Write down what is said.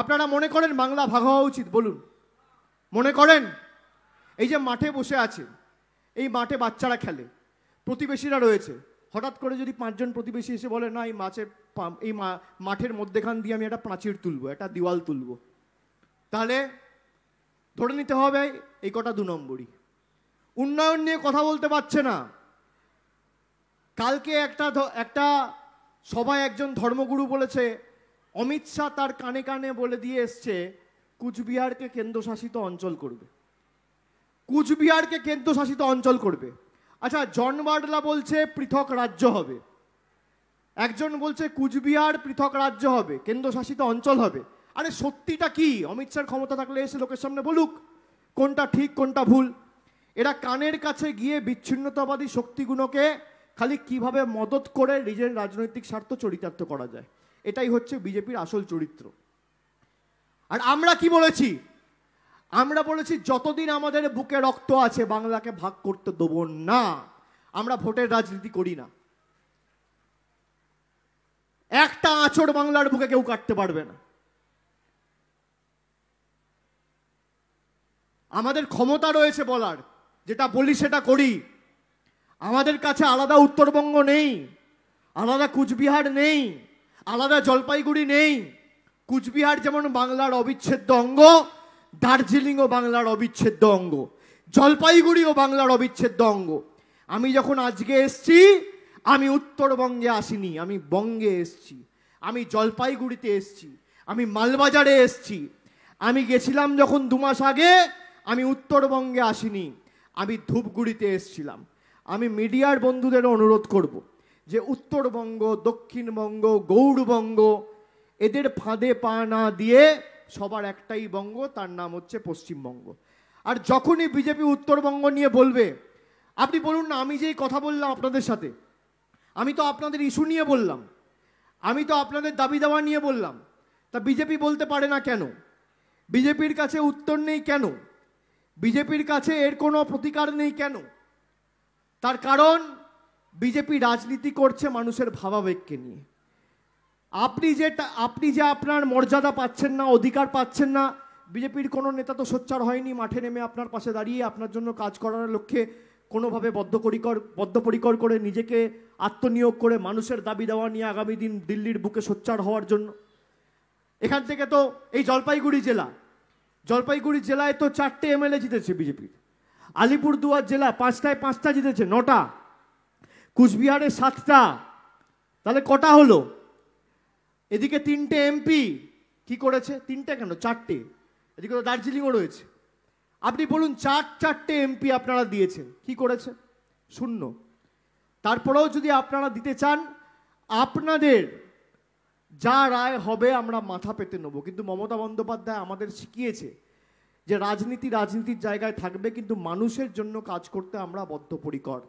আপনারা মনে করেন বাংলা ভাগ হওয়া উচিত বলুন মনে করেন এই যে মাঠে বসে আছে এই মাঠে বাচ্চারা খেলে প্রতিবেশীরা রয়েছে হঠাৎ করে যদি পাঁচজন প্রতিবেশী এসে বলে না এই মাছে এই মাঠের মধ্যেখান দিয়ে আমি একটা প্রাচীর তুলবো একটা দেওয়াল তুলবো তাহলে ধরে নিতে হবে এই কটা দু নম্বরই উন্নয়ন নিয়ে কথা বলতে পারছে না কালকে একটা একটা সবাই একজন ধর্মগুরু বলেছে অমিত শাহ তার কানে কানে বলে দিয়ে এসছে কুচবিহারকে কেন্দ্রশাসিত অঞ্চল করবে কুচবিহারকে কেন্দ্রশাসিত অঞ্চল করবে আচ্ছা জন বার্ডলা বলছে পৃথক রাজ্য হবে একজন বলছে কুচবিহার পৃথক রাজ্য হবে কেন্দ্রশাসিত অঞ্চল হবে আরে সত্যিটা কি অমিত শাহের ক্ষমতা থাকলে এসে লোকের সামনে বলুক কোনটা ঠিক কোনটা ভুল এরা কানের কাছে গিয়ে বিচ্ছিন্নতাবাদী শক্তিগুলোকে খালি কিভাবে মদত করে নিজের রাজনৈতিক স্বার্থ চরিতার্থ করা যায় এটাই হচ্ছে বিজেপির আসল চরিত্র আর আমরা কি বলেছি আমরা বলেছি যতদিন আমাদের বুকে রক্ত আছে বাংলাকে ভাগ করতে দেব না আমরা ভোটের রাজনীতি করি না একটা আঁচড় বাংলার বুকে কেউ কাটতে পারবে না আমাদের ক্ষমতা রয়েছে বলার যেটা বলি সেটা করি আমাদের কাছে আলাদা উত্তরবঙ্গ নেই আলাদা কুচবিহার নেই আলাদা জলপাইগুড়ি নেই কুচবিহার যেমন বাংলার অবিচ্ছেদ্য অঙ্গ দার্জিলিংও বাংলার অবিচ্ছেদ্য অঙ্গ জলপাইগুড়িও বাংলার অবিচ্ছেদ্য অঙ্গ আমি যখন আজকে এসছি আমি উত্তরবঙ্গে আসিনি আমি বঙ্গে এসছি আমি জলপাইগুড়িতে এসছি আমি মালবাজারে এসছি আমি গেছিলাম যখন দু মাস আগে আমি উত্তরবঙ্গে আসিনি আমি ধূপগুড়িতে এসছিলাম আমি মিডিয়ার বন্ধুদের অনুরোধ করবো যে উত্তরবঙ্গ দক্ষিণবঙ্গ গৌড়বঙ্গ এদের ফাঁদে পা না দিয়ে সবার একটাই বঙ্গ তার নাম হচ্ছে পশ্চিমবঙ্গ আর যখনই বিজেপি উত্তরবঙ্গ নিয়ে বলবে আপনি বলুন না আমি যেই কথা বললাম আপনাদের সাথে আমি তো আপনাদের ইস্যু নিয়ে বললাম আমি তো আপনাদের দাবি দাওয়া নিয়ে বললাম তা বিজেপি বলতে পারে না কেন বিজেপির কাছে উত্তর নেই কেন বিজেপির কাছে এর কোনো প্রতিকার নেই কেন তার কারণ বিজেপি রাজনীতি করছে মানুষের ভাবাবেগকে নিয়ে আপনি যে আপনি যে আপনার মর্যাদা পাচ্ছেন না অধিকার পাচ্ছেন না বিজেপির কোনো নেতা তো সোচ্চার হয়নি মাঠে নেমে আপনার পাশে দাঁড়িয়ে আপনার জন্য কাজ করার লক্ষ্যে কোনোভাবে বদ্ধপরিকর বদ্ধপরিকর করে নিজেকে আত্মনিয়োগ করে মানুষের দাবি দেওয়া নিয়ে আগামী দিন দিল্লির বুকে সোচ্চার হওয়ার জন্য এখান থেকে তো এই জলপাইগুড়ি জেলা জলপাইগুড়ি জেলায় তো চারটে এমএলএ জিতেছে বিজেপির আলিপুরদুয়ার জেলা পাঁচটায় পাঁচটা জিতেছে নটা কুচবিহারে সাতটা তাহলে কটা হলো এদিকে তিনটে এমপি কি করেছে তিনটে কেন চারটে এদিকে তো দার্জিলিংও রয়েছে আপনি বলুন চার চারটে এমপি আপনারা দিয়েছেন কি করেছে শূন্য তারপরেও যদি আপনারা দিতে চান আপনাদের যা রায় হবে আমরা মাথা পেতে নেব কিন্তু মমতা বন্দ্যোপাধ্যায় আমাদের শিখিয়েছে যে রাজনীতি রাজনীতির জায়গায় থাকবে কিন্তু মানুষের জন্য কাজ করতে আমরা বদ্ধপরিকর